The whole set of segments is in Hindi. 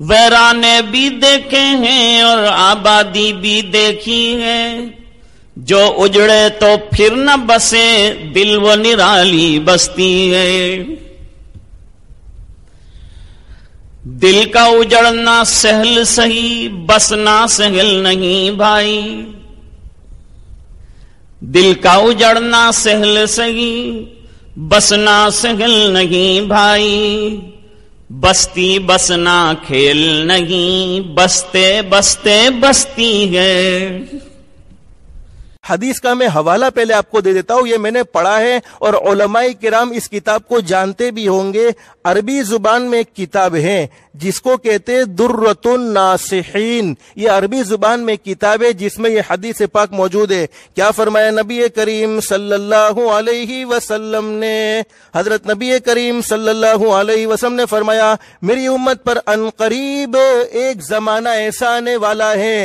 वैराने भी देखे हैं और आबादी भी देखी है जो उजड़े तो फिर न बसे दिल वो निराली बसती है दिल का उजड़ना सहल सही बसना सहल नहीं भाई दिल का उजड़ना सहल सही बसना सहल नहीं भाई बस्ती बसना खेल नहीं बसते बसते बस्ती है हदीस का मैं हवाला पहले आपको दे देता हूँ ये मैंने पढ़ा है और ओलमाई किराम इस किताब को जानते भी होंगे अरबी जुबान में एक किताब है जिसको कहते हैं दुर्रतुन नासिहीन ये अरबी जुबान में किताब है जिसमें यह हदीस पाक मौजूद है क्या फरमाया नबी करीम सल्लल्लाहु अलैहि वसल्लम ने हजरत नबी करीम सल्लल्लाहु अलैहि वसल्लम ने फरमाया मेरी उम्मत पर अनकरीब एक जमाना ऐसा आने वाला है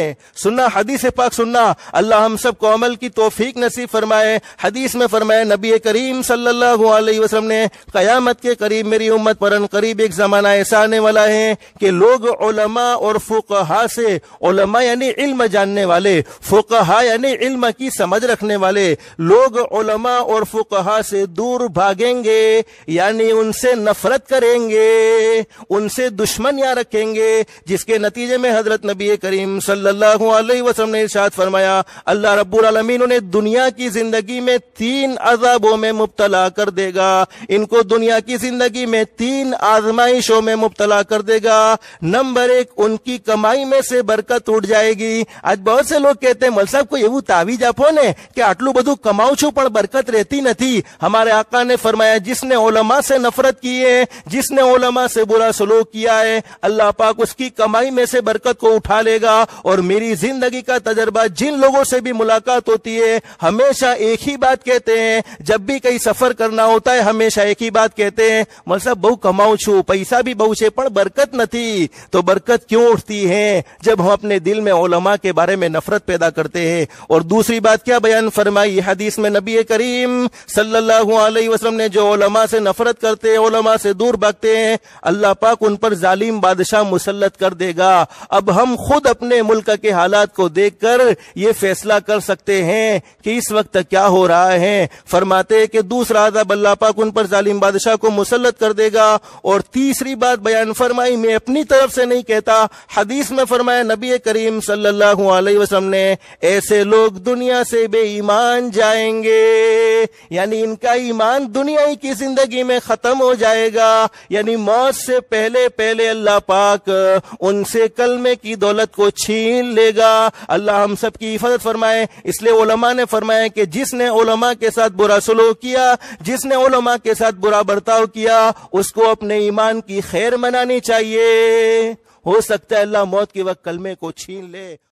सुनना हदीस पाक सुनना अल्लाह हम सबको अमल अमल की तोफीक नसीब फरमाए हदीस में फरमाए नबी करीम सल्लल्लाहु अलैहि वसल्लम ने क़यामत के करीब मेरी उम्मत पर करीब एक ज़माना ऐसा आने वाला है कि लोग उलमा और फ़ुकहा से उलमा यानी इल्म जानने वाले फ़ुकहा यानी इल्म की समझ रखने वाले लोग उलमा और फ़ुकहा से दूर भागेंगे यानी उनसे नफरत करेंगे उनसे दुश्मन या रखेंगे जिसके नतीजे में हजरत नबी करीम सल्लल्लाहु अलैहि वसल्लम ने इरशाद फरमाया अल्लाह रब्बुल जमीन उन्हें दुनिया की जिंदगी में तीन अजाबों में मुबतला कर देगा इनको दुनिया की जिंदगी में तीन आजमाइशों में मुबतला कर देगा नंबर एक उनकी कमाई में से बरकत उठ जाएगी आज बहुत से लोग कहते हैं मल साहब को एवं तावीज आप ने कि आटलू बधु कमाऊ छू पर बरकत रहती नहीं हमारे आका ने फरमाया जिसने ओलमा से नफरत की है जिसने ओलमा से बुरा सलूक किया है अल्लाह पाक उसकी कमाई में से बरकत को उठा लेगा और मेरी जिंदगी का तजर्बा जिन लोगों से भी मुलाकात होती है हमेशा एक ही बात कहते हैं जब भी कहीं सफर करना होता है हमेशा एक ही बात कहते हैं मतलब बहु कमाऊ छू पैसा भी बहु है पर बरकत नहीं तो बरकत क्यों उठती है जब हम अपने दिल में ओलमा के बारे में नफरत पैदा करते हैं और दूसरी बात क्या बयान फरमाई हदीस में नबी करीम सल्लल्लाहु अलैहि वसल्लम ने जो ओलमा से नफरत करते हैं ओलमा से दूर भागते हैं अल्लाह पाक उन पर जालिम बादशाह मुसलत कर देगा अब हम खुद अपने मुल्क के हालात को देखकर ये फैसला कर सकते करते हैं कि इस वक्त क्या हो रहा है फरमाते हैं कि दूसरा आदाब अल्लाह पाक उन पर जालिम बादशाह को मुसलत कर देगा और तीसरी बात बयान फरमाई मैं अपनी तरफ से नहीं कहता हदीस में फरमाया नबी करीम सल्लल्लाहु अलैहि वसल्लम ने ऐसे लोग दुनिया से बेईमान जाएंगे यानी इनका ईमान दुनिया की जिंदगी में खत्म हो जाएगा यानी मौत से पहले पहले अल्लाह पाक उनसे कलमे की दौलत को छीन लेगा अल्लाह हम सब की हिफाजत फरमाए इसलिए ओलमा ने फरमाया कि जिसने ओलमा के साथ बुरा सलूक किया जिसने ओलमा के साथ बुरा बर्ताव किया उसको अपने ईमान की खैर मनानी चाहिए हो सकता है अल्लाह मौत के वक्त कलमे को छीन ले